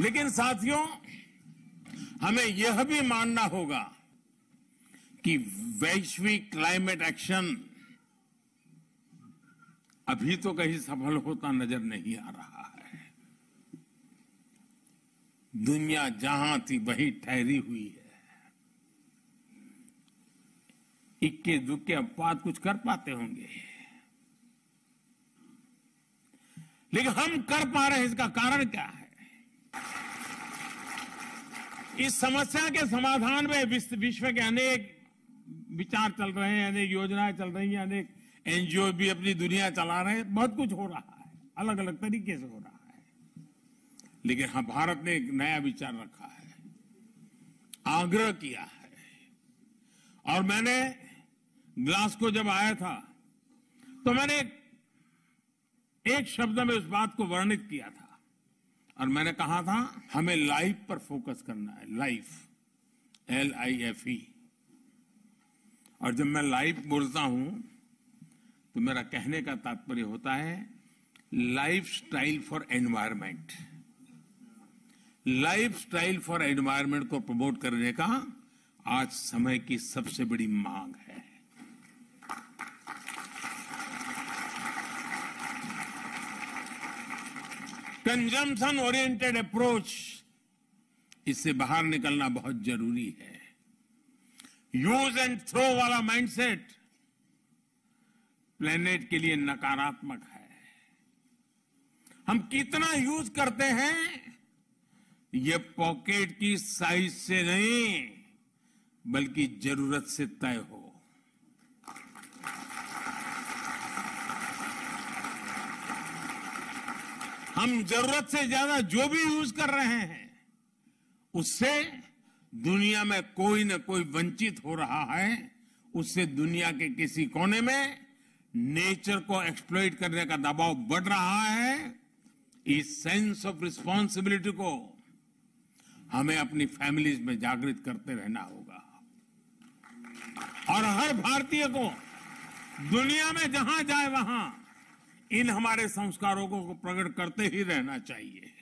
लेकिन साथियों हमें यह भी मानना होगा कि वैश्विक क्लाइमेट एक्शन अभी तो कहीं सफल होता नजर नहीं आ रहा है दुनिया जहां थी वही ठहरी हुई है इक्के दुक्के अपवाद कुछ कर पाते होंगे लेकिन हम कर पा रहे हैं इसका कारण क्या है इस समस्या के समाधान में विश्व के अनेक विचार चल रहे हैं अनेक योजनाएं चल रही हैं अनेक एनजीओ भी अपनी दुनिया चला रहे हैं बहुत कुछ हो रहा है अलग अलग तरीके से हो रहा है लेकिन हाँ भारत ने एक नया विचार रखा है आग्रह किया है और मैंने ग्लास को जब आया था तो मैंने एक शब्द में उस बात को वर्णित किया था और मैंने कहा था हमें लाइफ पर फोकस करना है life L I F E और जब मैं लाइफ बोलता हूं तो मेरा कहने का तात्पर्य होता है lifestyle for environment lifestyle for environment को प्रमोट करने का आज समय की सबसे बड़ी मांग है कंजम्पशन ओरिएंटेड अप्रोच इससे बाहर निकलना बहुत जरूरी है यूज एंड थ्रो वाला माइंडसेट प्लेनेट के लिए नकारात्मक है हम कितना यूज करते हैं ये पॉकेट की साइज से नहीं बल्कि जरूरत से तय हो हम जरूरत से ज्यादा जो भी यूज कर रहे हैं उससे दुनिया में कोई न कोई वंचित हो रहा है उससे दुनिया के किसी कोने में नेचर को एक्सप्लोइट करने का दबाव बढ़ रहा है इस सेंस ऑफ रिस्पॉन्सिबिलिटी को हमें अपनी फैमिलीज में जागृत करते रहना होगा और हर भारतीय को दुनिया में जहां जाए वहां इन हमारे संस्कारों को प्रकट करते ही रहना चाहिए